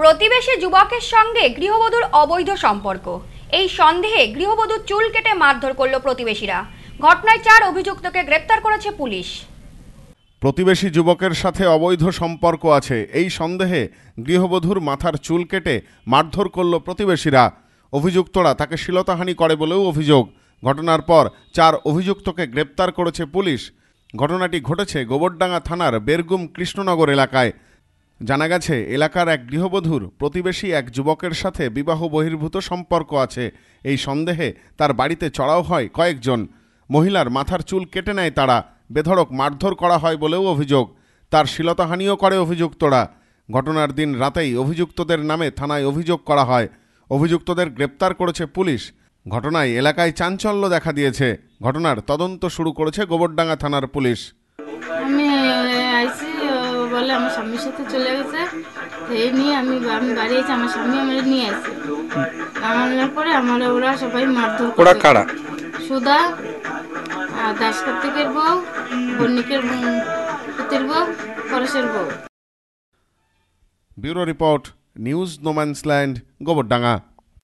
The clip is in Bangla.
প্রতিবেশী যুবকের সঙ্গে গৃহবধূর অবৈধ সম্পর্ক এই সন্দেহে গৃহবধূর চুল কেটে মারধর করল প্রতিবেশীরা ঘটনায় চার অভিযুক্তকে গ্রেপ্তার করেছে পুলিশ প্রতিবেশী যুবকের সাথে অবৈধ সম্পর্ক আছে এই সন্দেহে গৃহবধূর মাথার চুল কেটে মারধর করল প্রতিবেশীরা অভিযুক্তরা তাকে শিলতাহানি করে বলেও অভিযোগ ঘটনার পর চার অভিযুক্তকে গ্রেপ্তার করেছে পুলিশ ঘটনাটি ঘটেছে গোবরডাঙ্গা থানার বেরগুম কৃষ্ণনগর এলাকায় জানা গেছে এলাকার এক গৃহবধূর প্রতিবেশী এক যুবকের সাথে বিবাহ বহির্ভূত সম্পর্ক আছে এই সন্দেহে তার বাড়িতে চড়াও হয় কয়েকজন মহিলার মাথার চুল কেটে নেয় তারা বেধড়ক মারধর করা হয় বলেও অভিযোগ তার শ্লীলতাহানিও করে অভিযুক্তরা ঘটনার দিন রাতেই অভিযুক্তদের নামে থানায় অভিযোগ করা হয় অভিযুক্তদের গ্রেপ্তার করেছে পুলিশ ঘটনায় এলাকায় চাঞ্চল্য দেখা দিয়েছে ঘটনার তদন্ত শুরু করেছে গোবরডাঙ্গা থানার পুলিশ আমি বলে আমার স্বামীর সাথে চলে গেছে সেই নিয়ে আমি আমি বাড়ি এসে আমার স্বামী আমার নিয়ে আসে আমার পরে আমার ওরা সবাই মারধর ওরা কারা সুদা আর দাস কার্তিকের বউ বন্নিকের পুতির বউ পরেশের বউ bureau report news no man's land Gobardanga